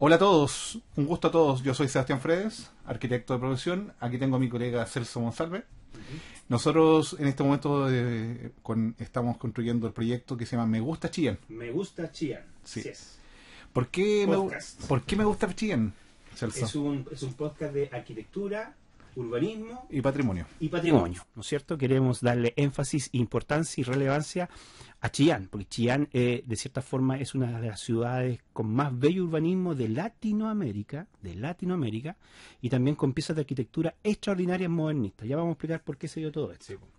Hola a todos, un gusto a todos. Yo soy Sebastián Fredes, arquitecto de profesión. Aquí tengo a mi colega Celso Monsalve. Nosotros en este momento eh, estamos construyendo el proyecto que se llama Me Gusta Chillán. Me Gusta Chillán. Sí. es. ¿Por, qué me, gusta Chillán, es un podcast de arquitectura, urbanismo y patrimonio. Y patrimonio, ¿no es cierto? Queremos darle énfasis, importancia y relevancia a Chillán, porque Chillán eh, de cierta forma es una de las ciudades con más bello urbanismo de Latinoamérica, de Latinoamérica, y también con piezas de arquitectura extraordinarias modernistas. Ya vamos a explicar por qué se dio todo esto. Pues.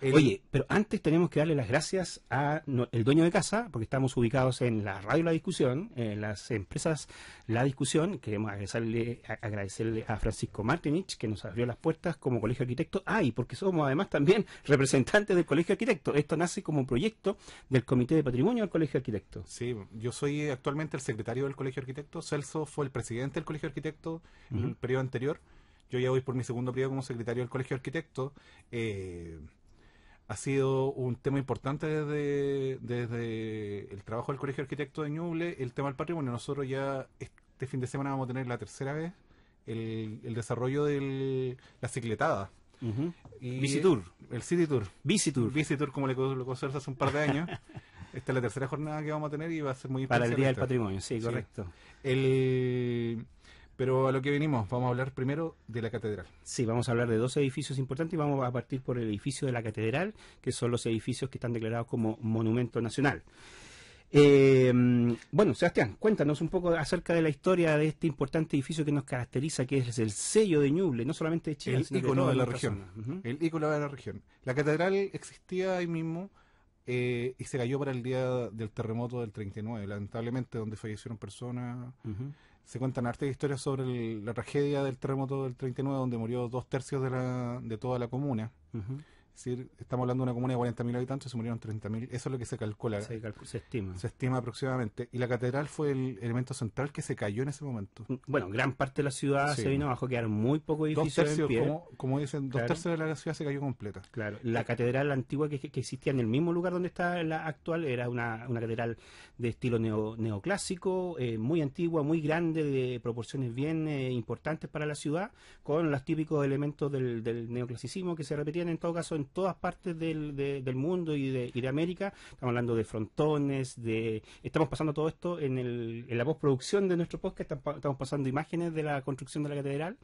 Oye, pero antes tenemos que darle las gracias a el dueño de casa, porque estamos ubicados en la radio La Discusión, en las empresas La Discusión. Queremos agradecerle, a, Francisco Martinich, que nos abrió las puertas como colegio arquitecto. Ah, y porque somos además también representantes del colegio arquitecto. Esto nace como un proyecto del Comité de Patrimonio del Colegio Arquitecto. Sí, yo soy actualmente el secretario del Colegio Arquitecto. Celso fue el presidente del Colegio Arquitecto en el periodo anterior. Yo ya voy por mi segundo periodo como secretario del Colegio Arquitecto. Eh, ha sido un tema importante desde, desde el trabajo del Colegio de Arquitectos de Ñuble, el tema del patrimonio. Nosotros ya este fin de semana vamos a tener la tercera vez el, el desarrollo de la cicletada. Uh El City Tour. Visitur. Visitur, como le, lo conocemos hace un par de años. Esta es la tercera jornada que vamos a tener y va a ser muy Para el Día del Patrimonio, sí, correcto. El, pero a lo que venimos, vamos a hablar primero de la catedral. Sí, vamos a hablar de dos edificios importantes y vamos a partir por el edificio de la catedral, que son los edificios que están declarados como Monumento Nacional. Eh, bueno, Sebastián, cuéntanos un poco acerca de la historia de este importante edificio que nos caracteriza, que es el sello de Ñuble, no solamente de Chile, el sino ícono de, la región. El ícono de la región. La catedral existía ahí mismo eh, y se cayó para el día del terremoto del 39, lamentablemente, donde fallecieron personas se cuentan arte hartas historias sobre la tragedia del terremoto del 39, donde murió dos tercios de, la, de toda la comuna decir, estamos hablando de una comuna de 40.000 habitantes, se murieron 30.000. Eso es lo que se calcula. Se, estima. Se estima aproximadamente. Y la catedral fue el elemento central que se cayó en ese momento. Mm, bueno, gran parte de la ciudad se vino abajo, quedaron muy pocos edificios dos tercios, Como, dicen, dos tercios de la ciudad se cayó completa. Claro, la catedral antigua que, existía en el mismo lugar donde está la actual era una, catedral de estilo neoclásico, eh, muy antigua, muy grande, de proporciones bien eh, importantes para la ciudad, con los típicos elementos del, del neoclasicismo que se repetían en todo caso en todas partes del, del mundo y de, y de, América. Estamos hablando de frontones, de estamos pasando todo esto en, el, en la postproducción de nuestro podcast, estamos pasando imágenes de la construcción de la catedral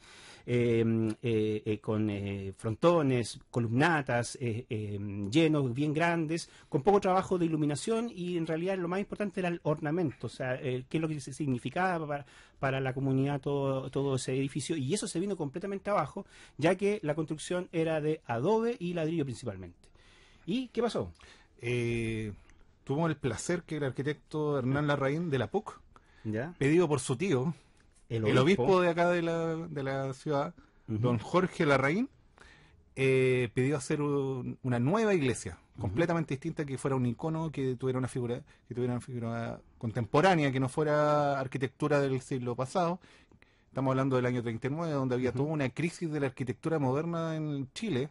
em, eh, eh, con eh, frontones, columnatas, em, llenos bien grandes, con poco trabajo de iluminación y en realidad lo más importante era el ornamento, o sea, qué es lo que significaba para, para la comunidad todo, ese edificio y eso se vino completamente abajo, ya que la construcción era de adobe y ladrillo principalmente. ¿Y qué pasó? Eh, tuvimos el placer que el arquitecto Hernán Larraín de la PUC, pedido por su tío, el obispo, de acá de la, de la ciudad, don Jorge Larraín, eh, pidió hacer una nueva iglesia, completamente distinta, que fuera un icono, que tuviera una figura, que tuviera una figura contemporánea, que no fuera arquitectura del siglo pasado. Estamos hablando del año 39, donde había toda una crisis de la arquitectura moderna en Chile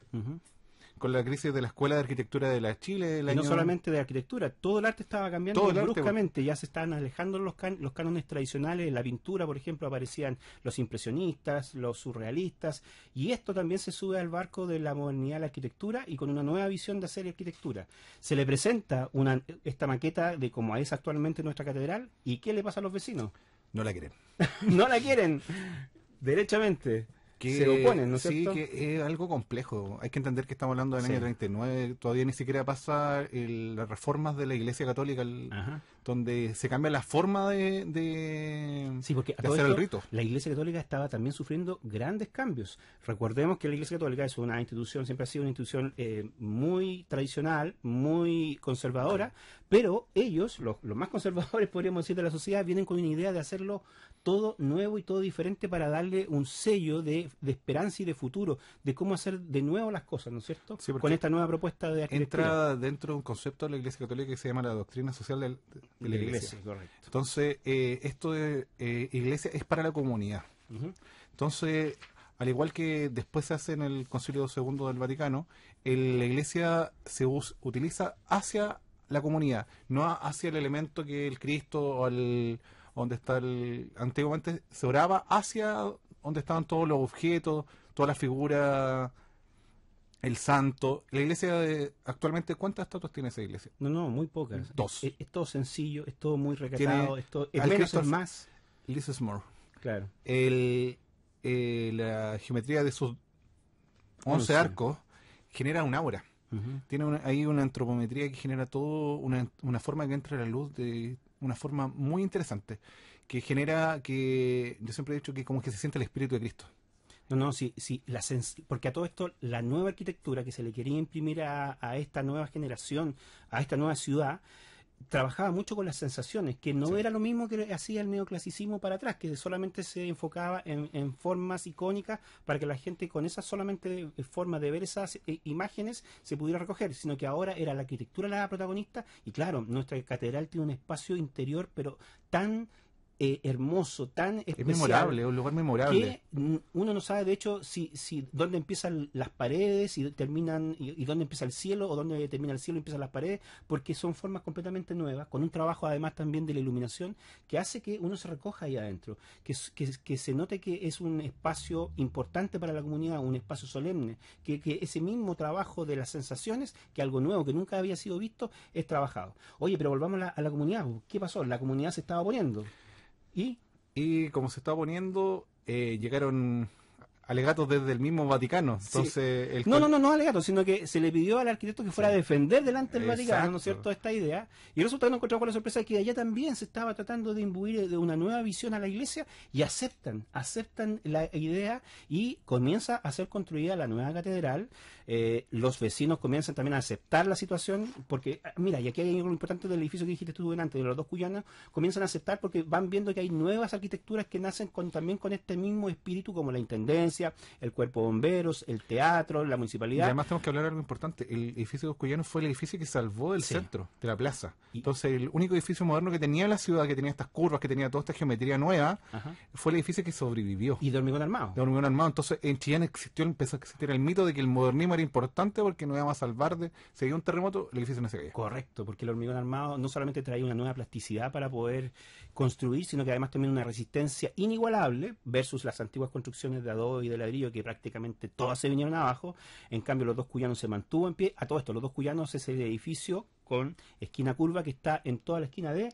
con la crisis de la Escuela de Arquitectura de la Chile. y No solamente de arquitectura, todo el arte estaba cambiando bruscamente, ya se estaban alejando los, cánones tradicionales, en la pintura, por ejemplo, aparecían los impresionistas, los surrealistas, y esto también se sube al barco de la modernidad de la arquitectura y con una nueva visión de hacer arquitectura. Se le presenta una, esta maqueta de cómo es actualmente nuestra catedral y qué le pasa a los vecinos. No la quieren. no la quieren, derechamente. Que, Sí, que es algo complejo. Hay que entender que estamos hablando del año 39, todavía ni siquiera pasa las reformas de la Iglesia Católica, donde se cambia la forma de, hacer el rito. La Iglesia Católica estaba también sufriendo grandes cambios. Recordemos que la Iglesia Católica es una institución, siempre ha sido una institución eh, muy tradicional, muy conservadora, pero ellos, los más conservadores, podríamos decir, de la sociedad, vienen con una idea de hacerlo todo nuevo y todo diferente para darle un sello de, esperanza y de futuro, de cómo hacer de nuevo las cosas, ¿no es cierto? Con esta nueva propuesta de arquitectura. Entra dentro de un concepto de la Iglesia Católica que se llama la doctrina social de, la Iglesia. Entonces, eh, esto de eh, Iglesia es para la comunidad. Entonces, al igual que después se hace en el Concilio II del Vaticano, la Iglesia se utiliza hacia la comunidad, no hacia el elemento que el Cristo o el donde está el... Antiguamente se oraba hacia donde estaban todos los objetos, toda la figura, el santo. La iglesia de... Actualmente, ¿cuántas estatuas tiene esa iglesia? No, no, muy pocas. Dos. Es, todo sencillo, es todo muy recatado, es todo... más. Less is Claro. Eh, la geometría de sus once arcos genera un aura. Tiene ahí una antropometría que genera todo, una, una forma que entra la luz de una forma muy interesante que genera que yo siempre he dicho que como que se siente el espíritu de Cristo. No, no, sí, sí, la porque a todo esto la nueva arquitectura que se le quería imprimir a, a esta nueva generación, a esta nueva ciudad, trabajaba mucho con las sensaciones, que no era lo mismo que hacía el neoclasicismo para atrás, que solamente se enfocaba en, en, formas icónicas para que la gente con esa solamente eh, forma de ver esas eh, imágenes se pudiera recoger, sino que ahora era la arquitectura la protagonista y claro, nuestra catedral tiene un espacio interior pero tan eh, hermoso, tan especial. Es memorable, un lugar memorable. Que uno no sabe, de hecho, si, si dónde empiezan las paredes y terminan y, dónde empieza el cielo o dónde termina el cielo y empiezan las paredes, porque son formas completamente nuevas, con un trabajo además también de la iluminación que hace que uno se recoja ahí adentro, que, que, se note que es un espacio importante para la comunidad, un espacio solemne, que, que ese mismo trabajo de las sensaciones, que algo nuevo que nunca había sido visto, es trabajado. Oye, pero volvamos la, a la comunidad. ¿Qué pasó? La comunidad se estaba poniendo. Y, y como se estaba poniendo, eh, llegaron alegatos desde el mismo Vaticano. Entonces, no, no, no, no alegatos, sino que se le pidió al arquitecto que fuera a defender delante del Vaticano, ¿no es cierto?, esta idea. Y resulta resultado nos encontramos con la sorpresa que allá también se estaba tratando de imbuir eh, de una nueva visión a la iglesia y aceptan, aceptan la idea y comienza a ser construida la nueva catedral. Eh, los vecinos comienzan también a aceptar la situación, porque, ah, mira, y aquí hay algo importante del edificio que dijiste tú delante, de los dos cuyanos, comienzan a aceptar porque van viendo que hay nuevas arquitecturas que nacen con, también con este mismo espíritu, como la intendencia el cuerpo de bomberos, el teatro, la municipalidad. Y además tenemos que hablar de algo importante. El edificio de coscollano fue el edificio que salvó del centro, de la plaza. Entonces, el único edificio moderno que tenía la ciudad, que tenía estas curvas, que tenía toda esta geometría nueva, fue el edificio que sobrevivió. Y de hormigón armado. De hormigón armado. Entonces, en Chile existió, empezó a existir el mito de que el modernismo era importante porque no iba a salvar de... Si había un terremoto, el edificio no se caía. Correcto, porque el hormigón armado no solamente traía una nueva plasticidad para poder construir, sino que además también una resistencia inigualable versus las antiguas construcciones de adobe y de ladrillo que prácticamente todas se vinieron abajo. En cambio, los dos cuyanos se mantuvo en pie. A todo esto, los dos cuyanos es el edificio con esquina curva que está en toda la esquina de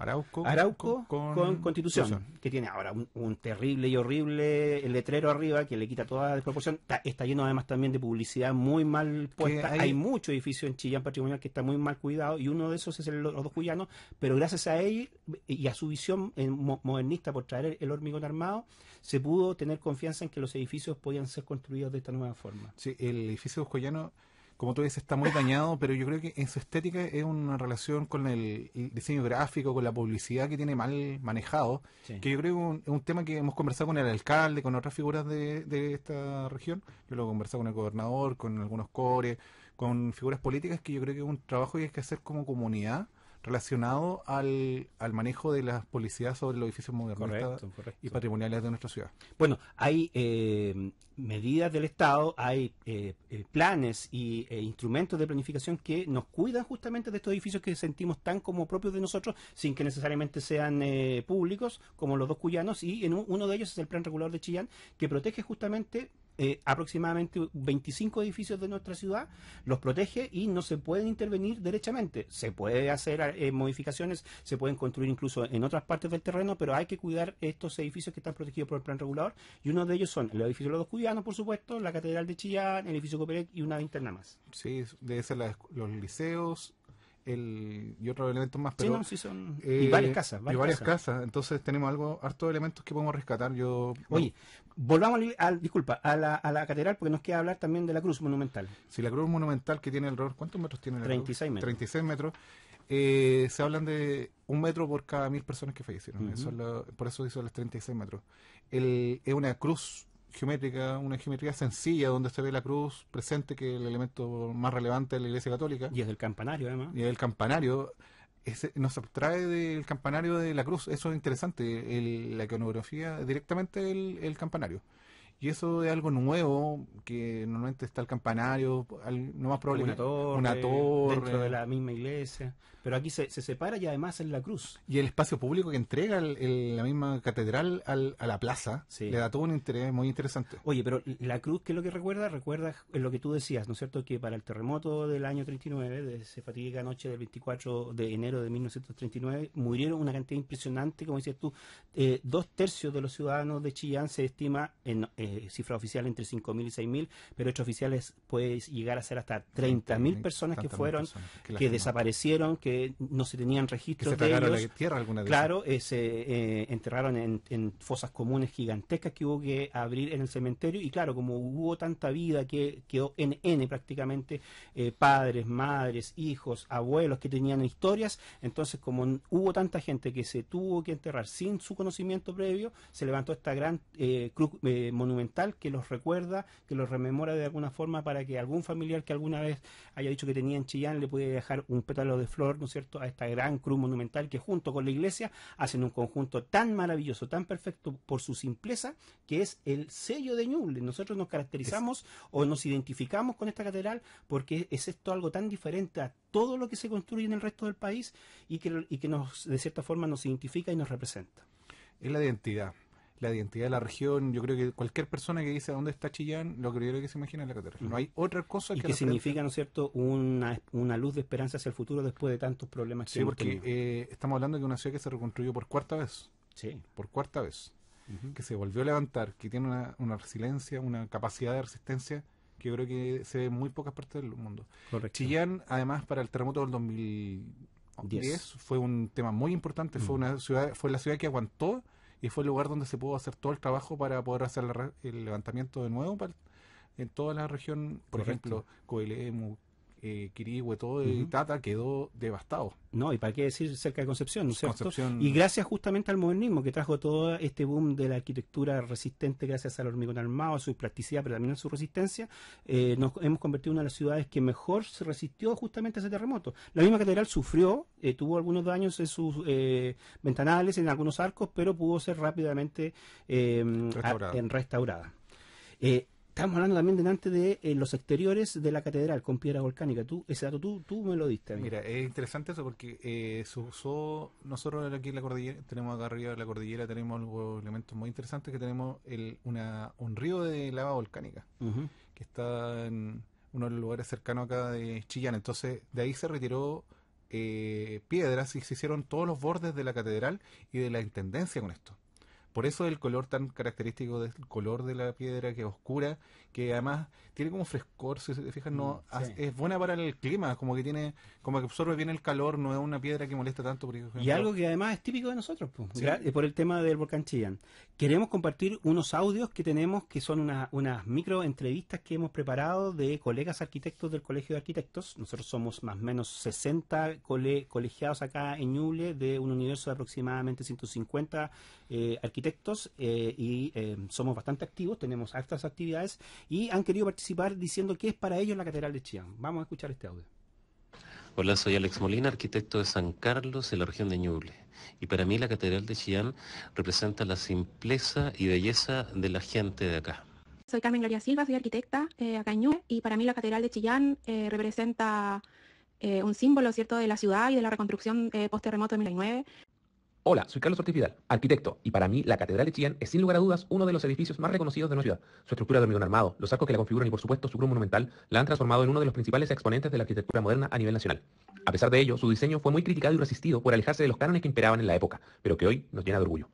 Arauco, Arauco con, Constitución, que tiene ahora un, terrible y horrible letrero arriba que le quita toda desproporción. Está, lleno además también de publicidad muy mal puesta. Hay... muchos mucho edificio en Chillán patrimonial que está muy mal cuidado y uno de esos es el, los dos cuyanos, pero gracias a él y a su visión eh, modernista por traer el, hormigón armado, se pudo tener confianza en que los edificios podían ser construidos de esta nueva forma. Sí, el edificio buscoyano, como tú dices, está muy dañado, pero yo creo que en su estética es una relación con el diseño gráfico, con la publicidad que tiene mal manejado, que yo creo que es un, tema que hemos conversado con el alcalde, con otras figuras de, de esta región. Yo lo he conversado con el gobernador, con algunos cores, con figuras políticas, que yo creo que es un trabajo que hay que hacer como comunidad relacionado al, al manejo de las policías sobre los edificios modernistas y patrimoniales de nuestra ciudad. Bueno, hay eh, medidas del Estado, hay eh, eh, planes y, e instrumentos de planificación que nos cuidan justamente de estos edificios que sentimos tan como propios de nosotros, sin que necesariamente sean públicos, como los dos cuyanos, y en uno de ellos es el Plan regular de Chillán, que protege justamente eh, aproximadamente 25 edificios de nuestra ciudad, los protege y no se pueden intervenir derechamente. Se puede hacer eh, modificaciones, se pueden construir incluso en otras partes del terreno, pero hay que cuidar estos edificios que están protegidos por el plan regulador y uno de ellos son el edificio de los Cuyanos, por supuesto, la Catedral de Chillán, el edificio Coperec y una interna más. Sí, debe ser los liceos, el, y otros elementos más, pero... Sí, sí son... y eh, varias casas. Varias, y varias casas. Entonces tenemos algo, harto de elementos que podemos rescatar. Yo... Oye, volvamos al, disculpa, a la, a la catedral porque nos queda hablar también de la cruz monumental. Sí, la cruz monumental que tiene el error ¿cuántos metros tiene la 36 cruz? metros. 36 metros. Eh, se hablan de un metro por cada mil personas que fallecieron. eso es lo, por eso hizo los 36 metros. es una cruz geométrica, una geometría sencilla donde se ve la cruz presente, que es el elemento más relevante de la Iglesia Católica. Y es del campanario, además. Y es el campanario nos abstrae del campanario de la cruz. Eso es interesante, la iconografía directamente del el campanario. Y eso es algo nuevo, que normalmente está el campanario, no más probable una torre, Dentro de la misma iglesia. Pero aquí se, se separa y además es la cruz. Y el espacio público que entrega la misma catedral a la plaza le da todo un interés muy interesante. Oye, pero la cruz, ¿qué es lo que recuerda? Recuerda lo que tú decías, ¿no es cierto? Que para el terremoto del año 39, de esa fatídica noche del 24 de enero de 1939, murieron una cantidad impresionante, como decías tú, eh, dos tercios de los ciudadanos de Chillán se estima en eh, cifra oficial entre 5.000 y 6.000, pero hechos oficiales puede llegar a ser hasta 30.000 personas que fueron, que, desaparecieron, que no se tenían registro de ellos. tierra alguna vez. Claro, se eh, enterraron en, fosas comunes gigantescas que hubo que abrir en el cementerio y claro, como hubo tanta vida que quedó en N prácticamente, eh, padres, madres, hijos, abuelos que tenían historias, entonces como hubo tanta gente que se tuvo que enterrar sin su conocimiento previo, se levantó esta gran cruz monumental que los recuerda, que los rememora de alguna forma para que algún familiar que alguna vez haya dicho que tenía en Chillán le puede dejar un pétalo de flor, ¿no es cierto?, a esta gran cruz monumental que junto con la iglesia hacen un conjunto tan maravilloso, tan perfecto por su simpleza, que es el sello de Ñuble. Nosotros nos caracterizamos o nos identificamos con esta catedral porque es esto algo tan diferente a todo lo que se construye en el resto del país y que, y que nos, de cierta forma nos identifica y nos representa. Es la identidad la identidad de la región. Yo creo que cualquier persona que dice dónde está Chillán, lo creo que se imagina es la catedral. No hay otra cosa que... que significa, ¿no es cierto?, una, una, luz de esperanza hacia el futuro después de tantos problemas que Sí, porque eh, estamos hablando de una ciudad que se reconstruyó por cuarta vez. Sí. Por cuarta vez. Que se volvió a levantar, que tiene una, resiliencia, una capacidad de resistencia que yo creo que se ve en muy pocas partes del mundo. Correcto. Chillán, además, para el terremoto del 2010 fue un tema muy importante, fue una ciudad, fue la ciudad que aguantó y fue el lugar donde se pudo hacer todo el trabajo para poder hacer el levantamiento de nuevo en toda la región, por ejemplo, Coelemu, eh, todo y Tata quedó devastado. No, y para qué decir cerca de Concepción, Y gracias justamente al modernismo que trajo todo este boom de la arquitectura resistente gracias al hormigón armado, a su plasticidad, pero también a su resistencia, eh, nos hemos convertido en una de las ciudades que mejor se resistió justamente a ese terremoto. La misma catedral sufrió, eh, tuvo algunos daños en sus eh, ventanales, en algunos arcos, pero pudo ser rápidamente restaurada estamos hablando también delante de eh, los exteriores de la catedral con piedra volcánica. Tú, ese dato tú, tú me lo diste. Mira, es interesante eso porque eh, se nosotros aquí en la cordillera, tenemos acá arriba de la cordillera, tenemos elementos muy interesantes que tenemos una, un río de lava volcánica que está en uno de los lugares cercanos acá de Chillán. Entonces, de ahí se retiró eh, piedras y se hicieron todos los bordes de la catedral y de la intendencia con esto. Por eso el color tan característico del color de la piedra, que es oscura que además tiene como frescor, si te fijan, no mm, es buena para el clima, como que tiene, como que absorbe bien el calor, no es una piedra que molesta tanto. Y algo que además es típico de nosotros, pues, por el tema del volcán Chillán. Queremos compartir unos audios que tenemos, que son unas micro entrevistas que hemos preparado de colegas arquitectos del Colegio de Arquitectos. Nosotros somos más o menos 60 colegiados acá en Ñuble, de un universo de aproximadamente 150 eh, arquitectos, eh, y eh, somos bastante activos, tenemos estas actividades y han querido participar diciendo qué es para ellos la Catedral de Chillán. Vamos a escuchar este audio. Hola, soy Alex Molina, arquitecto de San Carlos, en la región de Ñuble. Y para mí la Catedral de Chillán representa la simpleza y belleza de la gente de acá. Soy Carmen Gloria Silva, soy arquitecta eh, acá en Ñuble y para mí la Catedral de Chillán eh, representa eh, un símbolo, ¿cierto?, de la ciudad y de la reconstrucción eh, post-terremoto de 2009. Hola, soy Carlos Ortiz Vidal, arquitecto, y para mí la Catedral de Chillán es sin lugar a dudas uno de los edificios más reconocidos de nuestra ciudad. Su estructura de hormigón armado, los arcos que la configuran y por supuesto su cruz monumental la han transformado en uno de los principales exponentes de la arquitectura moderna a nivel nacional. A pesar de ello, su diseño fue muy criticado y resistido por alejarse de los cánones que imperaban en la época, pero que hoy nos llena de orgullo.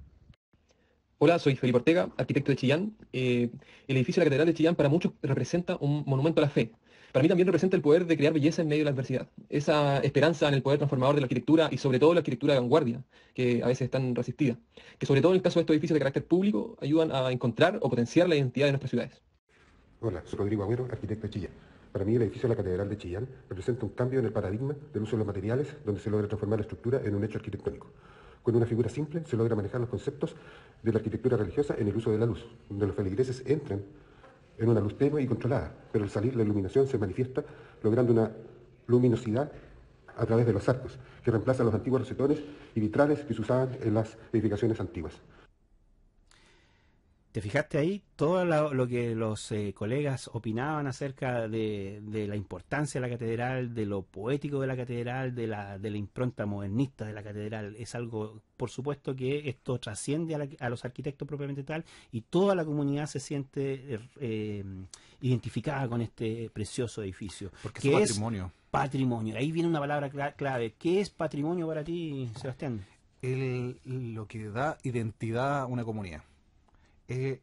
Hola, soy Felipe Ortega, arquitecto de Chillán. Eh, el edificio de la Catedral de Chillán para muchos representa un monumento a la fe, para mí también representa el poder de crear belleza en medio de la adversidad. Esa esperanza en el poder transformador de la arquitectura y sobre todo la arquitectura de vanguardia, que a veces es tan resistida. Que sobre todo en el caso de estos edificios de carácter público ayudan a encontrar o potenciar la identidad de nuestras ciudades. Hola, soy Rodrigo Agüero, arquitecto de Chillán. Para mí el edificio de la Catedral de Chillán representa un cambio en el paradigma del uso de los materiales donde se logra transformar la estructura en un hecho arquitectónico. Con una figura simple se logra manejar los conceptos de la arquitectura religiosa en el uso de la luz, donde los feligreses entran en una luz tenue y controlada, pero al salir la iluminación se manifiesta logrando una luminosidad a través de los arcos, que reemplazan los antiguos recetones y vitrales que se usaban en las edificaciones antiguas. ¿Te fijaste ahí? Todo lo, que los eh, colegas opinaban acerca de, la importancia de la catedral, de lo poético de la catedral, de la, impronta modernista de la catedral, es algo, por supuesto que esto trasciende a, los arquitectos propiamente tal y toda la comunidad se siente eh, eh, identificada con este precioso edificio. Porque es patrimonio. Patrimonio. Ahí viene una palabra clave. ¿Qué es patrimonio para ti, Sebastián? El, lo que da identidad a una comunidad es,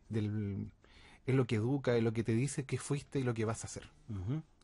lo que educa, es lo que te dice que fuiste y lo que vas a hacer.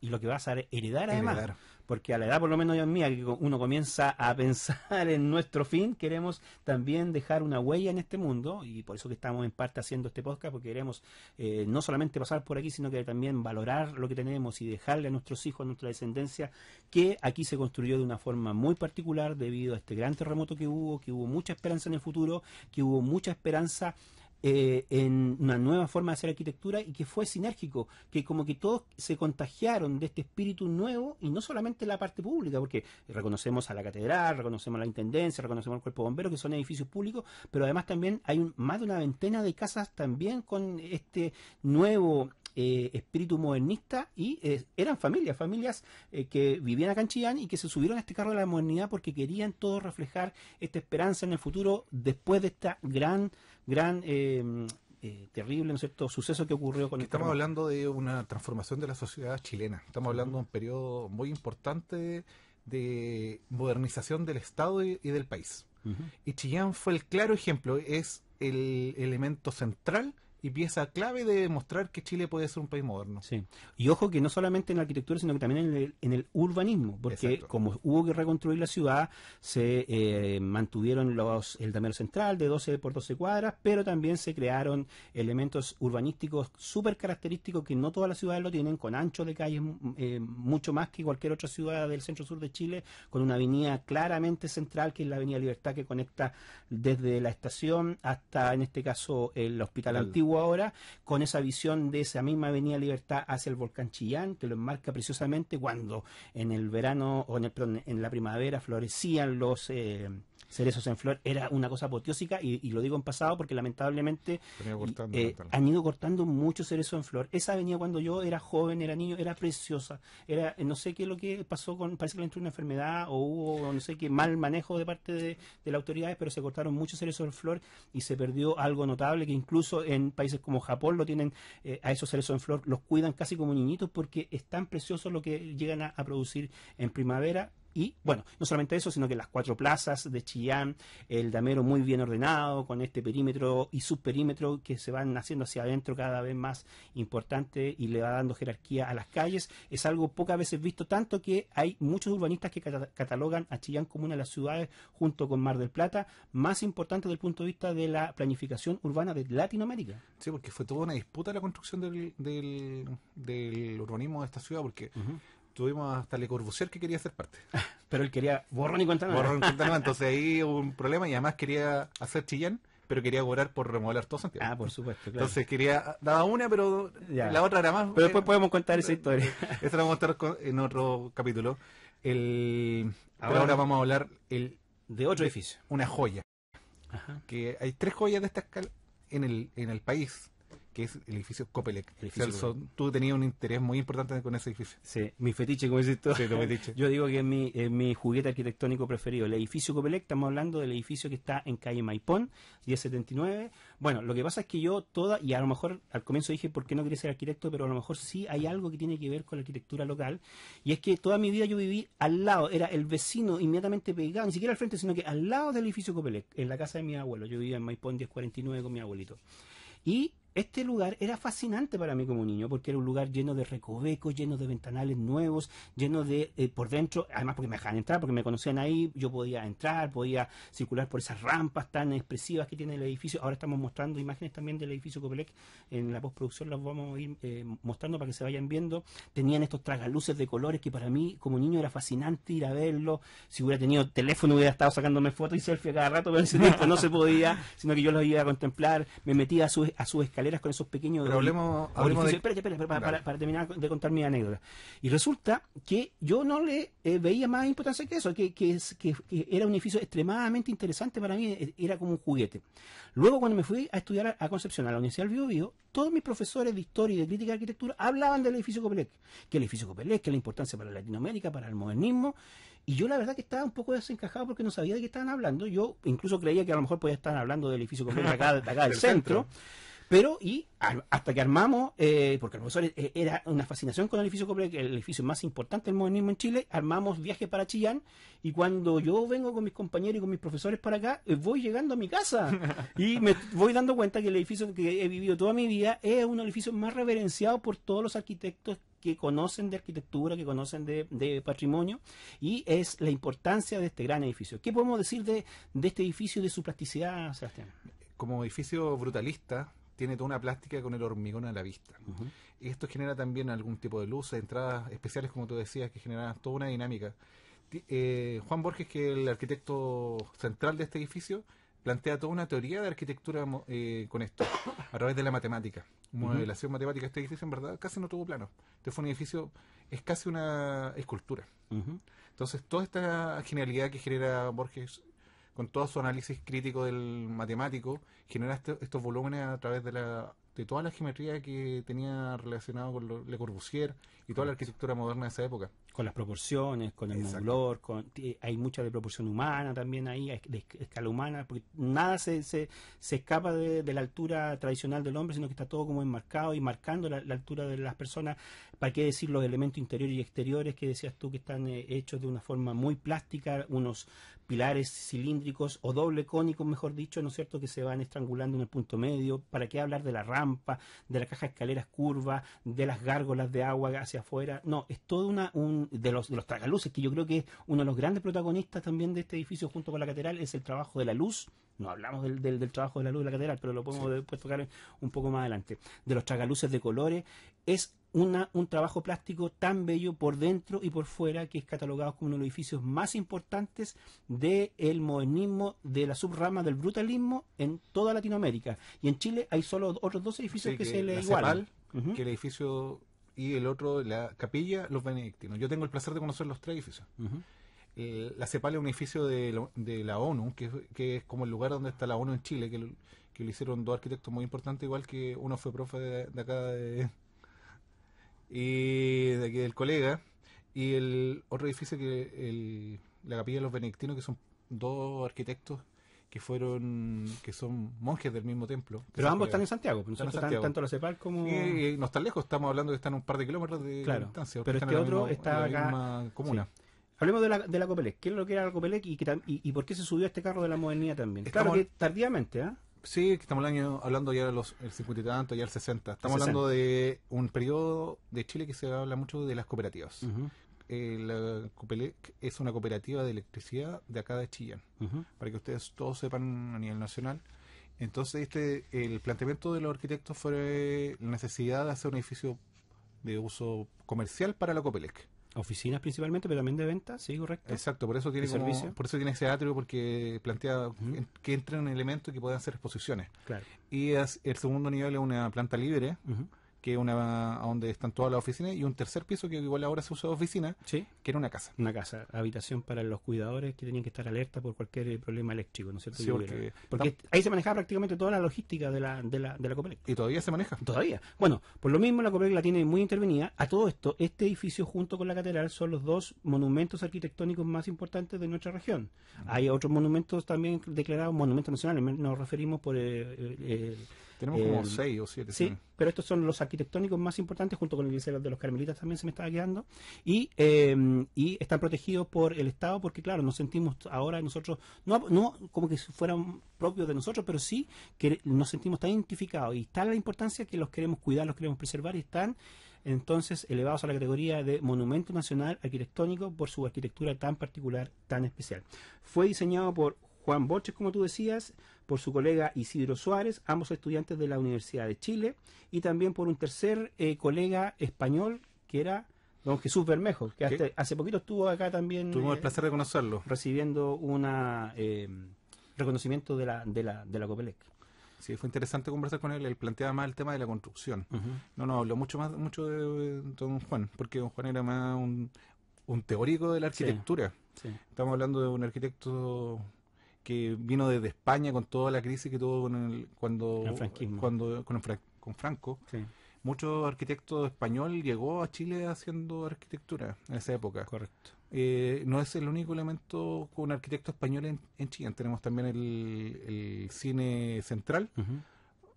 Y lo que vas a heredar además. Porque a la edad, por lo menos yo mía, que uno comienza a pensar en nuestro fin, queremos también dejar una huella en este mundo y por eso que estamos en parte haciendo este podcast, porque queremos eh, no solamente pasar por aquí, sino que también valorar lo que tenemos y dejarle a nuestros hijos, a nuestra descendencia, que aquí se construyó de una forma muy particular debido a este gran terremoto que hubo, que hubo mucha esperanza en el futuro, que hubo mucha esperanza eh, en una nueva forma de hacer arquitectura y que fue sinérgico, que como que todos se contagiaron de este espíritu nuevo y no solamente la parte pública, porque reconocemos a la catedral, reconocemos a la intendencia, reconocemos al cuerpo bombero que son edificios públicos, pero además también hay más de una veintena de casas también con este nuevo eh, espíritu modernista y eh, eran familias, familias que vivían a en y que se subieron a este carro de la modernidad porque querían todos reflejar esta esperanza en el futuro después de esta gran gran em, eh, terrible, cierto?, suceso que ocurrió con Estamos hablando de una transformación de la sociedad chilena, estamos hablando de un periodo muy importante de modernización del Estado y, del país. Y Chillán fue el claro ejemplo, es el elemento central y pieza clave de demostrar que Chile puede ser un país moderno. Sí. Y ojo que no solamente en la arquitectura, sino que también en el, en el urbanismo, porque como hubo que reconstruir la ciudad, se eh, mantuvieron los, el damero central de 12 por 12 cuadras, pero también se crearon elementos urbanísticos súper característicos que no todas las ciudades lo tienen, con ancho de calles mm, eh, mucho más que cualquier otra ciudad del centro-sur de Chile, con una avenida claramente central, que es la Avenida Libertad, que conecta desde la estación hasta, en este caso, el Hospital Antiguo ahora, con esa visión de esa misma Avenida Libertad hacia el volcán Chillán, que lo enmarca preciosamente cuando en el verano, o en, el, en la primavera florecían los... Eh, cerezos en flor era una cosa apoteósica y, lo digo en pasado porque lamentablemente han ido cortando eh, muchos cerezos en flor. Esa avenida cuando yo era joven, era niño, era preciosa. Era eh, no sé qué lo que pasó con parece que le entró una enfermedad o hubo no sé qué mal manejo de parte de, de las autoridades, pero se cortaron muchos cerezos en flor y se perdió algo notable que incluso en países como Japón lo tienen, eh, a esos cerezos en flor los cuidan casi como niñitos porque es tan precioso lo que llegan a producir en primavera y bueno, no solamente eso, sino que las cuatro plazas de Chillán, el damero muy bien ordenado, con este perímetro y subperímetro que se van haciendo hacia adentro cada vez más importante y le va dando jerarquía a las calles, es algo pocas veces visto, tanto que hay muchos urbanistas que catalogan a Chillán como una de las ciudades, junto con Mar del Plata, más importante desde el punto de vista de la planificación urbana de Latinoamérica. Sí, porque fue toda una disputa la construcción del, del, urbanismo de esta ciudad, porque tuvimos hasta Le Corbusier que quería ser parte. pero él quería borrón y cuenta nueva. Borrón y cuenta nueva, entonces ahí hubo un problema y además quería hacer Chillán, pero quería cobrar por remodelar todo Santiago. Ah, por supuesto, claro. Entonces quería, daba una, pero la otra era más. Pero después eh, podemos contar esa eh, historia. Eh, esa la vamos a contar en otro capítulo. El, ahora, vamos a hablar el, de otro edificio. Una joya. Ajá. Que hay tres joyas de esta escala en el, en el país que es el edificio Copelec. tú tenías un interés muy importante con ese edificio. Sí, mi fetiche, como dices tú. Sí, Yo digo que es mi, juguete arquitectónico preferido. El edificio Copelec, estamos hablando del edificio que está en calle Maipón, 1079. Bueno, lo que pasa es que yo toda, y a lo mejor al comienzo dije por qué no quería ser arquitecto, pero a lo mejor sí hay algo que tiene que ver con la arquitectura local. Y es que toda mi vida yo viví al lado, era el vecino inmediatamente pegado, ni siquiera al frente, sino que al lado del edificio Copelec, en la casa de mi abuelo. Yo vivía en Maipón 1049 con mi abuelito. Y este lugar era fascinante para mí como niño, porque era un lugar lleno de recovecos, lleno de ventanales nuevos, lleno de, eh, por dentro, además porque me dejaban entrar, porque me conocían ahí, yo podía entrar, podía circular por esas rampas tan expresivas que tiene el edificio. Ahora estamos mostrando imágenes también del edificio Copelec, en la postproducción las vamos a ir eh, mostrando para que se vayan viendo. Tenían estos tragaluces de colores que para mí como niño era fascinante ir a verlo. Si hubiera tenido teléfono hubiera estado sacándome fotos y selfie cada rato, pero no se podía, sino que yo los iba a contemplar, me metía a su, a su escalera con esos pequeños. Pero hablemos, para, terminar de contar mi anécdota. Y resulta que yo no le eh, veía más importancia que eso, que, que, era un edificio extremadamente interesante para mí, e, era como un juguete. Luego, cuando me fui a estudiar a, Concepción, a la Universidad del Bio, todos mis profesores de historia y de crítica de arquitectura hablaban del edificio Copelec, que el edificio Copelec, que la importancia para Latinoamérica, para el modernismo. Y yo la verdad que estaba un poco desencajado porque no sabía de qué estaban hablando. Yo incluso creía que a lo mejor podía estar hablando del edificio Copelé acá, del, centro pero, y hasta que armamos, eh, porque el profesor eh, era una fascinación con el edificio que el edificio más importante del modernismo en Chile, armamos viaje para Chillán y cuando yo vengo con mis compañeros y con mis profesores para acá, eh, voy llegando a mi casa y me voy dando cuenta que el edificio que he vivido toda mi vida es uno de los edificios más reverenciados por todos los arquitectos que conocen de arquitectura, que conocen de, de, patrimonio, y es la importancia de este gran edificio. ¿Qué podemos decir de, de este edificio y de su plasticidad, Sebastián? Como edificio brutalista, tiene toda una plástica con el hormigón a la vista. esto genera también algún tipo de luz entradas especiales, como tú decías, que generan toda una dinámica. Eh, Juan Borges, que es el arquitecto central de este edificio, plantea toda una teoría de arquitectura eh, con esto, a través de la matemática. Modelación matemática de matemática, este edificio en verdad casi no tuvo plano. Este fue un edificio, es casi una escultura. Entonces, toda esta genialidad que genera Borges con todo su análisis crítico del matemático, genera este, estos volúmenes a través de, la, toda la geometría que tenía relacionado con Le Corbusier y toda la arquitectura moderna de esa época. Con las proporciones, con el módulo hay mucha de proporción humana también ahí, de escala humana, porque nada se, se, escapa de, la altura tradicional del hombre, sino que está todo como enmarcado y marcando la, altura de las personas, para qué decir los elementos interiores y exteriores que decías tú que están eh, hechos de una forma muy plástica, unos pilares cilíndricos o doble cónicos, mejor dicho, ¿no es cierto?, que se van estrangulando en el punto medio. ¿Para qué hablar de la rampa, de la caja de escaleras curva, de las gárgolas de agua hacia afuera? No, es todo una, un, de los, de los tragaluces, que yo creo que uno de los grandes protagonistas también de este edificio junto con la catedral, es el trabajo de la luz. No hablamos del, trabajo de la luz de la catedral, pero lo podemos después tocar un poco más adelante. De los tragaluces de colores, es un trabajo plástico tan bello por dentro y por fuera que es catalogado como uno de los edificios más importantes del modernismo, de la subrama del brutalismo en toda Latinoamérica. Y en Chile hay solo otros dos edificios que, se le igual Que el edificio y el otro, la capilla, los benedictinos. Yo tengo el placer de conocer los tres edificios. Eh, la CEPAL es un edificio de la, ONU, que, es como el lugar donde está la ONU en Chile, que, lo hicieron dos arquitectos muy importantes, igual que uno fue profe de, de acá de, y de aquí del colega, y el otro edificio que el, la capilla de los benedictinos, que son dos arquitectos que fueron que son monjes del mismo templo. Pero ambos están en Santiago, pues, están tanto la CEPAL como... no están lejos, estamos hablando que están un par de kilómetros de distancia. Pero este otro está acá... comuna. Hablemos de la, de la Copelec. ¿Qué es lo que era la Copelec y, y, por qué se subió este carro de la modernidad también? claro que tardíamente, ¿eh? Sí, estamos el año, hablando ya de los el 50 y tanto, ya el 60. Estamos hablando de un periodo de Chile que se habla mucho de las cooperativas. Eh, la Copelec es una cooperativa de electricidad de acá de Chillán, para que ustedes todos sepan a nivel nacional. Entonces, este el planteamiento de los arquitectos fue la necesidad de hacer un edificio de uso comercial para la Copelec oficinas principalmente, pero también de ventas, sí, correcto. Exacto, por eso tiene servicio? por eso tiene ese atrio porque plantea que entren en elementos que puedan hacer exposiciones. Claro. Y es, el segundo nivel es una planta libre. que es una donde están todas las oficinas y un tercer piso que igual ahora se usa de oficina sí era una casa. Una casa, habitación para los cuidadores que tenían que estar alerta por cualquier eh, problema eléctrico, ¿no es cierto? porque, ahí se manejaba prácticamente toda la logística de la, de la, de la ¿Y todavía se maneja? Todavía. Bueno, por lo mismo la Copelec la tiene muy intervenida. A todo esto, este edificio junto con la catedral son los dos monumentos arquitectónicos más importantes de nuestra región. Hay otros monumentos también declarados monumentos nacionales, nos referimos por... Eh, eh, eh tenemos como seis o siete. Sí, pero estos son los arquitectónicos más importantes, junto con el Liceo de los Carmelitas también se me estaba quedando. Y Em, y están protegidos por el Estado porque, claro, nos sentimos ahora nosotros, no, no como que fueran propios de nosotros, pero sí que nos sentimos tan identificados y tal la importancia que los queremos cuidar, los queremos preservar y están entonces elevados a la categoría de Monumento Nacional Arquitectónico por su arquitectura tan particular, tan especial. Fue diseñado por Juan Borges, como tú decías, por su colega Isidro Suárez, ambos estudiantes de la Universidad de Chile, y también por un tercer eh, colega español que era don Jesús Bermejo, que hace poquito estuvo acá también. Tuvimos el eh, placer de conocerlo. Recibiendo un eh, reconocimiento de la, de la, de la Copelec. Sí, fue interesante conversar con él. Él planteaba más el tema de la construcción. No, no, habló mucho más mucho de, don Juan, porque don Juan era más un, teórico de la arquitectura. Estamos hablando de un arquitecto que vino desde España con toda la crisis que tuvo con el, cuando, cuando con, Franco. Sí muchos arquitectos español llegó a Chile haciendo arquitectura en esa época. Correcto. Eh, no es el único elemento con arquitecto español en, en, Chile. Tenemos también el, cine central,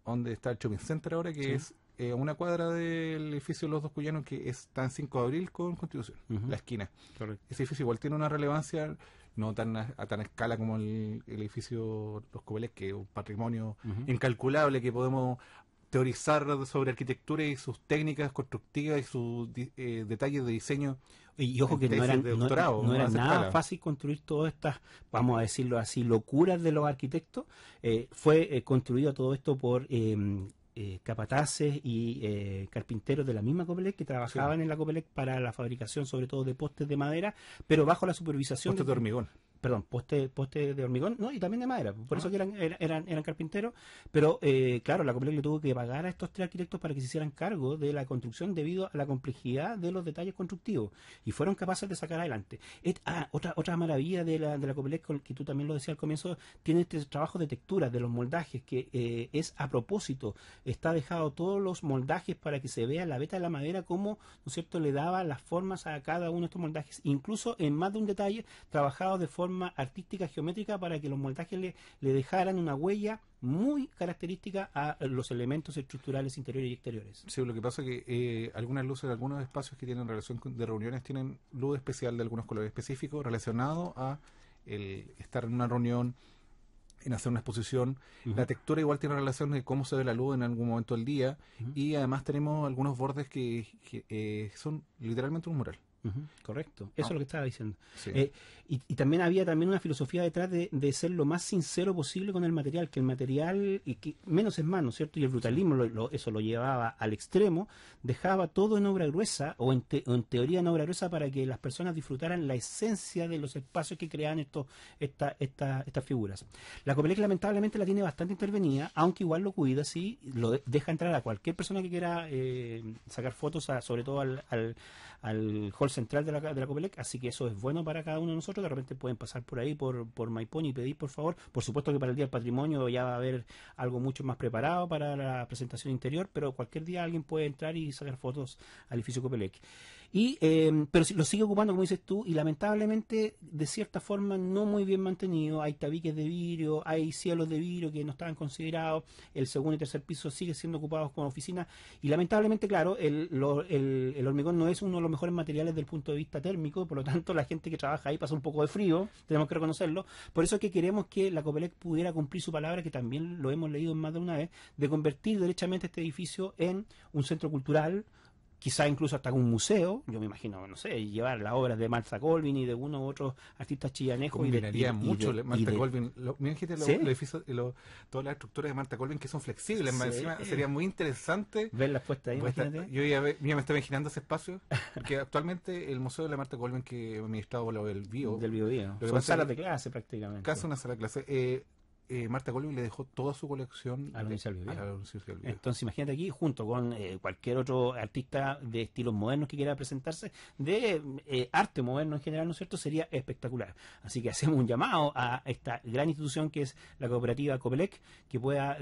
donde está el shopping center ahora, que es eh, una cuadra del edificio los dos cuyanos que está en 5 de abril con Constitución, la esquina. Correcto. Ese edificio igual tiene una relevancia no tan a, tan escala como el, edificio Los Cobeles, que es un patrimonio incalculable que podemos teorizar sobre arquitectura y sus técnicas constructivas y sus eh, detalles de diseño. Y, ojo que no, era nada fácil construir todas estas, vamos a decirlo así, locuras de los arquitectos. Eh, fue eh, construido todo esto por capataces y carpinteros de la misma Copelec que trabajaban en la Copelec para la fabricación sobre todo de postes de madera, pero bajo la supervisión Postes de hormigón perdón, poste, poste de hormigón, ¿no? Y también de madera, por eso ah. que eran, eran, eran carpinteros, pero eh, claro, la Copelec le tuvo que pagar a estos tres arquitectos para que se hicieran cargo de la construcción debido a la complejidad de los detalles constructivos, y fueron capaces de sacar adelante. Ah, otra, otra maravilla de la, de la que tú también lo decías al comienzo, tiene este trabajo de texturas, de los moldajes, que eh, es a propósito, está dejado todos los moldajes para que se vea la veta de la madera, como, ¿no es cierto?, le daba las formas a cada uno de estos moldajes, incluso en más de un detalle, trabajado de forma artística geométrica para que los montajes le, dejaran una huella muy característica a eh, los elementos estructurales interiores y exteriores. Sí, lo que pasa es que eh, algunas luces de algunos espacios que tienen relación de reuniones tienen luz especial de algunos colores específicos relacionado a el estar en una reunión, en hacer una exposición. La textura igual tiene relación de cómo se ve la luz en algún momento del día y además tenemos algunos bordes que, eh, son literalmente un mural. Correcto, ah. eso es lo que estaba diciendo. Sí. Y, también había también una filosofía detrás de, ser lo más sincero posible con el material, que el material, y que, menos es más, cierto? Y el brutalismo lo, eso lo llevaba al extremo, dejaba todo en obra gruesa o en, teoría en obra gruesa para que las personas disfrutaran la esencia de los espacios que creaban estos esta, esta, estas figuras. La Copelec lamentablemente la tiene bastante intervenida, aunque igual lo cuida, sí, lo deja entrar a cualquier persona que quiera eh, sacar fotos, sobre todo al, al hall central de la, de la Copelec, así que eso es bueno para cada uno de nosotros de repente pueden pasar por ahí, por, por y pedir, por favor. Por supuesto que para el Día del Patrimonio ya va a haber algo mucho más preparado para la presentación interior, pero cualquier día alguien puede entrar y sacar fotos al edificio Copelec. Y, em, pero lo sigue ocupando, como dices tú, y lamentablemente, de cierta forma, no muy bien mantenido. Hay tabiques de vidrio, hay cielos de vidrio que no estaban considerados. El segundo y tercer piso sigue siendo ocupados como oficina. Y lamentablemente, claro, el, lo, el, el, hormigón no es uno de los mejores materiales del punto de vista térmico. Por lo tanto, la gente que trabaja ahí pasa un poco de frío. Tenemos que reconocerlo. Por eso es que queremos que la Copelec pudiera cumplir su palabra, que también lo hemos leído más de una vez, de convertir derechamente este edificio en un centro cultural quizá incluso hasta un museo, yo me imagino, no sé, llevar las obras de Marta Colvin y de uno u otro artista chillanejo. Combinaría y mucho Marta Colvin. Lo, todas las estructuras de Marta Colvin que son flexibles, encima sería muy interesante. Verlas puestas ahí, Yo ya, me estoy imaginando ese espacio, porque actualmente el Museo de la Marta Colvin que administrado por lo del Bio. Del Bio, Son salas de clase prácticamente. Casi una sala de clase. Eh, eh, Marta Colvin le dejó toda su colección a la Universidad Entonces imagínate aquí, junto con eh, cualquier otro artista de estilos modernos que quiera presentarse, de eh, arte moderno en general, ¿no es cierto? Sería espectacular. Así que hacemos un llamado a esta gran institución que es la cooperativa Copelec, que pueda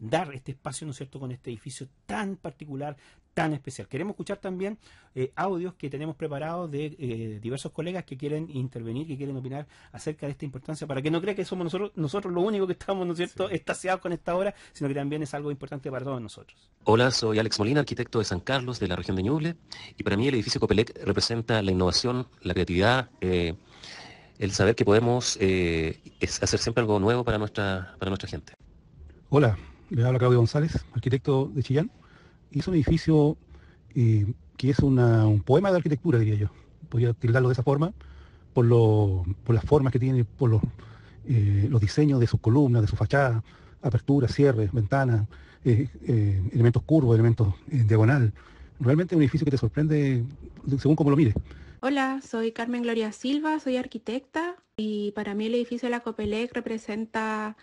dar este espacio, ¿no es cierto?, con este edificio tan particular, tan especial. Queremos escuchar también eh, audios que tenemos preparados de eh, diversos colegas que quieren intervenir, que quieren opinar acerca de esta importancia, para que no crea que somos nosotros, nosotros lo único que estamos, ¿no es cierto?, sí. con esta hora, sino que también es algo importante para todos nosotros. Hola, soy Alex Molina, arquitecto de San Carlos, de la región de Ñuble, y para mí el edificio Copelec representa la innovación, la creatividad, eh, el saber que podemos hacer siempre algo nuevo para nuestra, para nuestra gente. Hola, le habla Claudio González, arquitecto de Chillán es un edificio eh, que es un poema de arquitectura, diría yo. Podría tildarlo de esa forma, por, las formas que tiene, por eh, los, diseños de sus columnas, de su fachada, aperturas, cierres, ventanas, eh, elementos curvos, elementos diagonal. Realmente es un edificio que te sorprende según como lo mires. Hola, soy Carmen Gloria Silva, soy arquitecta y para mí el edificio de la Copelec representa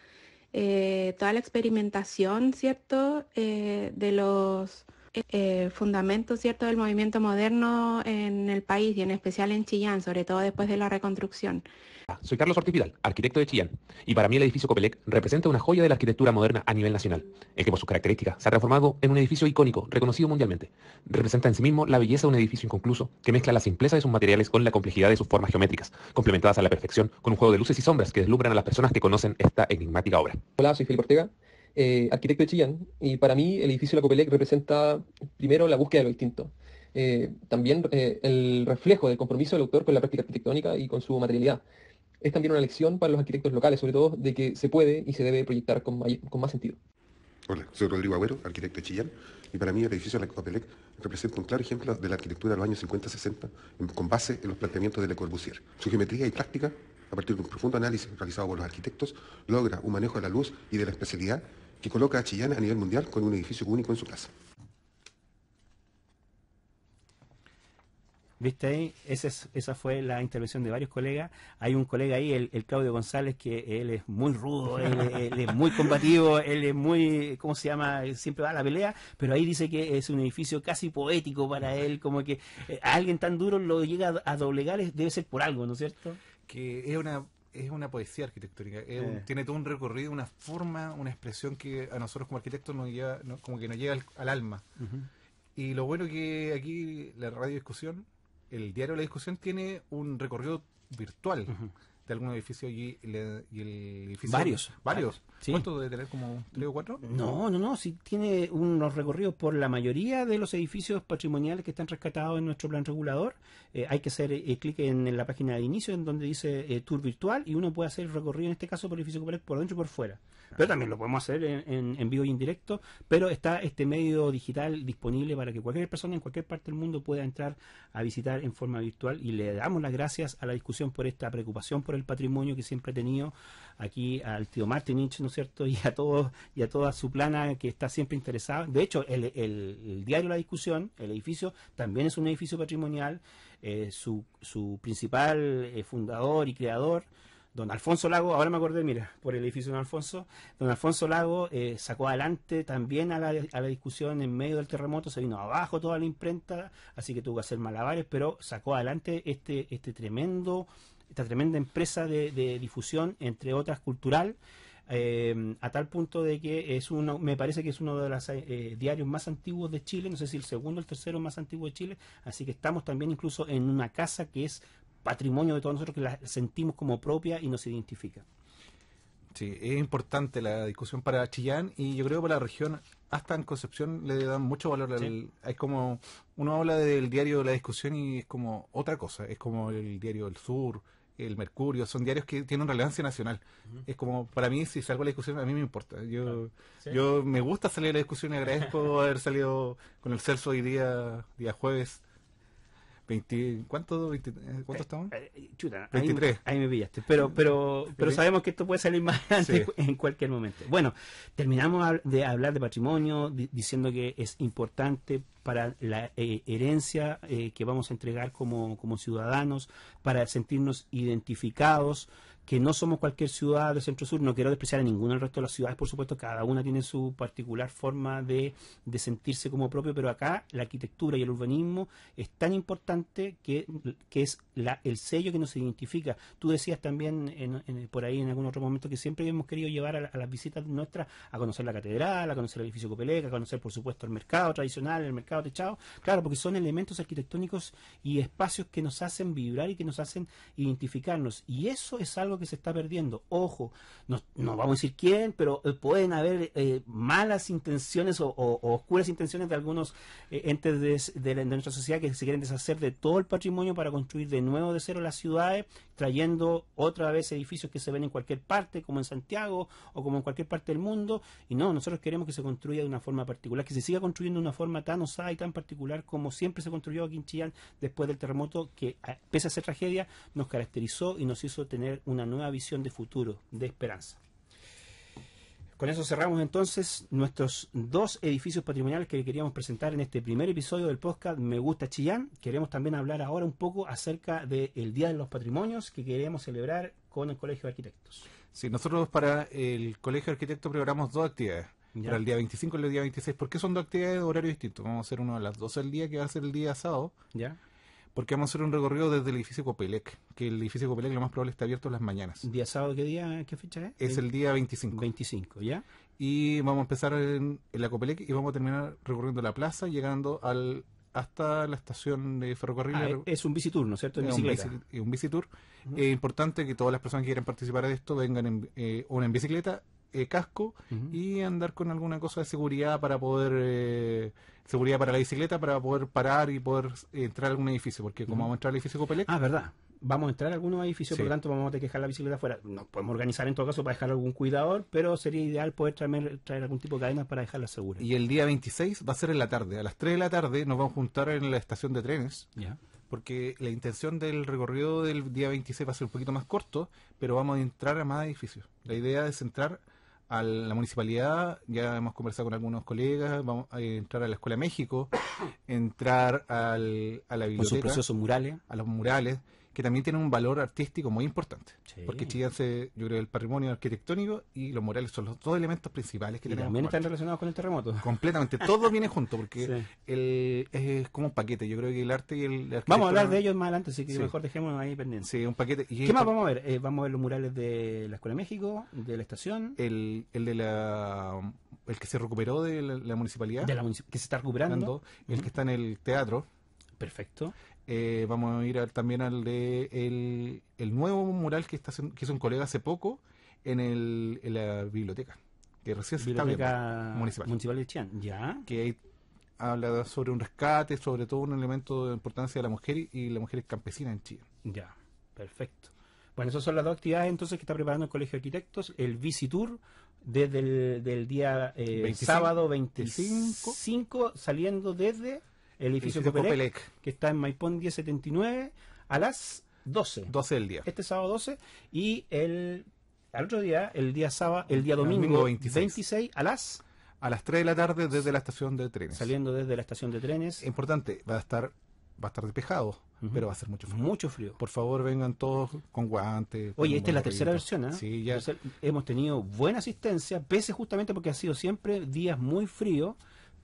eh, toda la experimentación, ¿cierto?, eh, de los eh, fundamentos, ¿cierto?, del movimiento moderno en el país y en especial en Chillán, sobre todo después de la reconstrucción. Soy Carlos Ortiz Vidal, arquitecto de Chillán, y para mí el edificio Copelec representa una joya de la arquitectura moderna a nivel nacional, el que por sus características se ha transformado en un edificio icónico, reconocido mundialmente. Representa en sí mismo la belleza de un edificio inconcluso que mezcla la simpleza de sus materiales con la complejidad de sus formas geométricas, complementadas a la perfección con un juego de luces y sombras que deslumbran a las personas que conocen esta enigmática obra. Hola, soy Felipe Ortega, eh, arquitecto de Chillán, y para mí el edificio La Copelec representa primero la búsqueda de lo distinto. Eh, también eh, el reflejo del compromiso del autor con la práctica arquitectónica y con su materialidad es también una lección para los arquitectos locales, sobre todo de que se puede y se debe proyectar con, más sentido. Hola, soy Rodrigo Agüero, arquitecto de Chillán, y para mí el edificio de la Copelec representa un claro ejemplo de la arquitectura de los años 50-60 con base en los planteamientos de Le Corbusier. Su geometría y práctica, a partir de un profundo análisis realizado por los arquitectos, logra un manejo de la luz y de la especialidad que coloca a Chillán a nivel mundial con un edificio único en su casa. ¿Viste ahí? Esa, esa fue la intervención de varios colegas. Hay un colega ahí, el, Claudio González, que él es muy rudo, él, es muy combativo, él es muy, ¿cómo se llama? Siempre va a la pelea, pero ahí dice que es un edificio casi poético para él, como que eh, a alguien tan duro lo llega a, doblegar, debe ser por algo, ¿no es cierto? Que es una es una poesía arquitectónica, eh. tiene todo un recorrido, una forma, una expresión que a nosotros como arquitectos nos como que nos llega al, alma. Y lo bueno que aquí la radio discusión el diario de La Discusión tiene un recorrido virtual. de algún edificio allí y, el edificio. Varios. Varios. ¿Cuántos debe tener? ¿Como tres o cuatro? No, no, no. Si tiene unos recorridos por la mayoría de los edificios patrimoniales que están rescatados en nuestro plan regulador. Eh, hay que hacer eh, clic en, la página de inicio en donde dice eh, tour virtual y uno puede hacer el recorrido en este caso por el edificio por dentro y por fuera pero también lo podemos hacer en, vivo y en directo, pero está este medio digital disponible para que cualquier persona en cualquier parte del mundo pueda entrar a visitar en forma virtual y le damos las gracias a la discusión por esta preocupación por el patrimonio que siempre ha tenido aquí al tío Martinich, ¿no es cierto? Y a todos y a toda su plana que está siempre interesada. De hecho, el, diario La Discusión, el edificio, también es un edificio patrimonial. Eh, su, principal eh, fundador y creador don Alfonso Lago, ahora me acordé, mira, por el edificio Don Alfonso, don Alfonso Lago eh, sacó adelante también a la, discusión en medio del terremoto, se vino abajo toda la imprenta, así que tuvo que hacer malabares, pero sacó adelante este, este tremendo, esta tremenda empresa de, difusión, entre otras cultural, eh, a tal punto de que es uno, me parece que es uno de los eh, diarios más antiguos de Chile, no sé si el segundo o el tercero más antiguo de Chile, así que estamos también incluso en una casa que es patrimonio de todos nosotros que la sentimos como propia y nos identifica. Sí, es importante la discusión para Chillán y yo creo que para la región, hasta en Concepción, le dan mucho valor. Al, Es como, uno habla del diario de la discusión y es como otra cosa, es como el diario del sur, el Mercurio, son diarios que tienen relevancia nacional. Es como, para mí, si salgo a la discusión, a mí me importa. Yo yo me gusta salir a la discusión y agradezco haber salido con el Celso hoy día, día jueves, ¿Cuántos ¿Cuánto, eh, eh, estamos? Eh, chuta, 23. Ahí, me pillaste. Pero, pero, pero sabemos que esto puede salir más adelante en cualquier momento. Bueno, terminamos de hablar de patrimonio diciendo que es importante para la herencia que vamos a entregar como, como ciudadanos, para sentirnos identificados que no somos cualquier ciudad de Centro Sur, no quiero despreciar a ninguna del resto de las ciudades, por supuesto, cada una tiene su particular forma de, sentirse como propio, pero acá la arquitectura y el urbanismo es tan importante que, es la, el sello que nos identifica. Tú decías también por ahí en algún otro momento que siempre hemos querido llevar a, las visitas nuestras a conocer la catedral, a conocer el edificio Copeleca, a conocer, por supuesto, el mercado tradicional, el mercado techado, claro, porque son elementos arquitectónicos y espacios que nos hacen vibrar y que nos hacen identificarnos, y eso es algo que se está perdiendo. Ojo, no, no vamos a decir quién, pero eh, pueden haber eh, malas intenciones o, oscuras intenciones de algunos eh, entes de, nuestra sociedad que se quieren deshacer de todo el patrimonio para construir de nuevo de cero las ciudades, trayendo otra vez edificios que se ven en cualquier parte, como en Santiago o como en cualquier parte del mundo. Y no, nosotros queremos que se construya de una forma particular, que se siga construyendo de una forma tan osada y tan particular como siempre se construyó aquí en Chillán después del terremoto que, pese a ser tragedia, nos caracterizó y nos hizo tener una nueva visión de futuro, de esperanza. Con eso cerramos entonces nuestros dos edificios patrimoniales que queríamos presentar en este primer episodio del podcast Me Gusta Chillán. Queremos también hablar ahora un poco acerca del Día de los Patrimonios que queremos celebrar con el Colegio de Arquitectos. Sí, nosotros para el Colegio de Arquitectos programamos dos actividades. Para el día 25 y el día 26. porque son dos actividades de horario distinto? Vamos a hacer una de las 12 del día, que va a ser el día sábado. Ya porque vamos a hacer un recorrido desde el edificio Copelec, que el edificio Copelec lo más probable está abierto las mañanas. ¿Día sábado qué día, qué fecha es? Es el día 25. 25, ¿ya? Y vamos a empezar en, la Copelec y vamos a terminar recorriendo la plaza, llegando al hasta la estación de ferrocarril. Ah, es un visitur, ¿cierto? es cierto? Un, un visitur. Es importante que todas las personas que quieran participar de esto vengan en, eh, en bicicleta, eh, casco y andar con alguna cosa de seguridad para poder eh, seguridad para la bicicleta para poder parar y poder eh, entrar a algún edificio, porque como vamos a entrar al edificio Copelet... Ah, verdad. Vamos a entrar a algunos edificios, por lo tanto vamos a tener que dejar la bicicleta afuera. Nos podemos organizar en todo caso para dejar algún cuidador, pero sería ideal poder traer, traer algún tipo de cadenas para dejarla segura. Y el día 26 va a ser en la tarde. A las 3 de la tarde nos vamos a juntar en la estación de trenes. Ya porque la intención del recorrido del día 26 va a ser un poquito más corto, pero vamos a entrar a más edificios. La idea es entrar a la municipalidad, ya hemos conversado con algunos colegas, vamos a entrar a la Escuela México, entrar al, a la biblioteca. Con murales. A los murales que también tiene un valor artístico muy importante. Porque Chillán se, yo creo, el patrimonio arquitectónico y los murales son los dos elementos principales que tenemos. También están relacionados con el terremoto. Completamente, todo viene junto, porque el, es, como un paquete. Yo creo que el arte y el Vamos a hablar de ellos más adelante, así que mejor dejémonos ahí pendientes. Sí, un paquete. ¿Qué más vamos a ver? Eh, vamos a ver los murales de la Escuela de México, de la estación. El, el de la el que se recuperó de la, municipalidad. que se está recuperando. El que está en el teatro. Perfecto. Eh, vamos a ir también al de el, nuevo mural que, está, hizo un colega hace poco en, el, en la biblioteca, que recién está municipal. municipal de Chian, ya. Que habla sobre un rescate, sobre todo un elemento de importancia de la mujer y, la mujer campesina en Chile. Ya, perfecto. Bueno, esas son las dos actividades entonces que está preparando el Colegio de Arquitectos, el tour desde el del día eh, sábado 25, saliendo desde el edificio, que está en Maipón 1079 a las 12. 12 del día. Este sábado 12 y el otro día, el día sábado, el día domingo, 26. a las a las 3 de la tarde desde la estación de trenes. Saliendo desde la estación de trenes. Importante, va a estar va a estar despejado, pero va a ser mucho frío. Mucho frío. Por favor, vengan todos con guantes. Oye, esta es la tercera versión, ¿eh? Sí, ya. hemos tenido buena asistencia, pese justamente porque ha sido siempre días muy fríos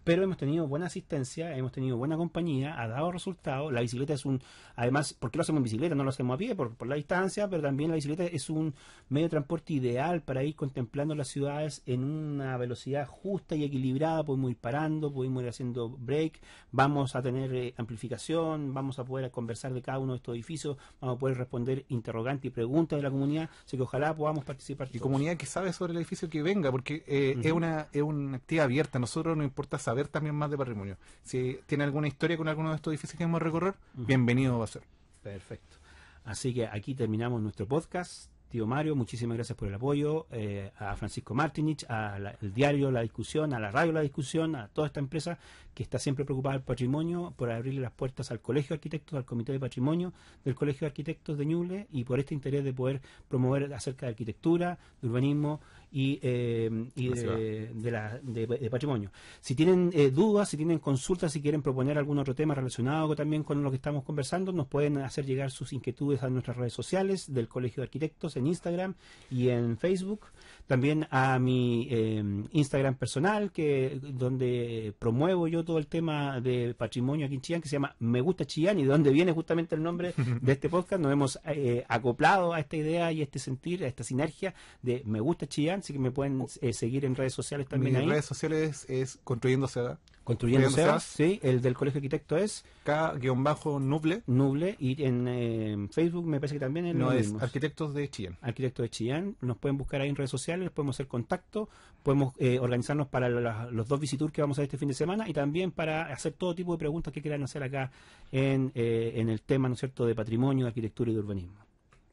pero hemos tenido buena asistencia, hemos tenido buena compañía, ha dado resultados. La bicicleta es un, además, ¿por qué lo hacemos en bicicleta? No lo hacemos a pie por, la distancia, pero también la bicicleta es un medio de transporte ideal para ir contemplando las ciudades en una velocidad justa y equilibrada. Podemos ir parando, podemos ir haciendo break, vamos a tener eh, amplificación, vamos a poder conversar de cada uno de estos edificios, vamos a poder responder interrogantes y preguntas de la comunidad, así que ojalá podamos participar. Y comunidad que sabe sobre el edificio que venga, porque eh, es una es una actividad abierta, nosotros no importa saber también más de patrimonio. Si tiene alguna historia con alguno de estos edificios que hemos recorrido, recorrer, bienvenido va a ser. Perfecto. Así que aquí terminamos nuestro podcast. Tío Mario, muchísimas gracias por el apoyo, eh, a Francisco Martinich, al diario La Discusión, a la radio La Discusión, a toda esta empresa que está siempre preocupada del patrimonio, por abrirle las puertas al Colegio de Arquitectos, al Comité de Patrimonio del Colegio de Arquitectos de Ñuble y por este interés de poder promover acerca de arquitectura, de urbanismo, y, eh, de, patrimonio. Si tienen eh, dudas, si tienen consultas, si quieren proponer algún otro tema relacionado también con lo que estamos conversando, nos pueden hacer llegar sus inquietudes a nuestras redes sociales del Colegio de Arquitectos en Instagram y en Facebook. También a mi eh, Instagram personal, que donde promuevo yo todo el tema de patrimonio aquí en Chillán, que se llama Me Gusta Chillán y de donde viene justamente el nombre de este podcast. Nos hemos acoplado a esta idea y a este sentir, a esta sinergia de Me Gusta Chillán así que me pueden oh. eh, seguir en redes sociales también. En redes sociales es, Construyendo Seda. Construyendo Seda, sí. El del Colegio Arquitecto es... K-Nuble. Nuble. Y en eh, Facebook me parece que también es... No, es Arquitectos de Chillán. Arquitectos de Chillán. Nos pueden buscar ahí en redes sociales, podemos hacer contacto, podemos eh, organizarnos para los dos visitur que vamos a hacer este fin de semana y también para hacer todo tipo de preguntas que quieran hacer acá en, el tema, ¿no es cierto?, de patrimonio, arquitectura y de urbanismo.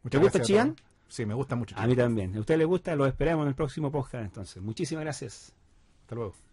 Muchas ¿Te gusta Chillán? Sí, me gusta mucho. A mí también. A usted le gusta, lo esperamos en el próximo podcast entonces. Muchísimas gracias. Hasta luego.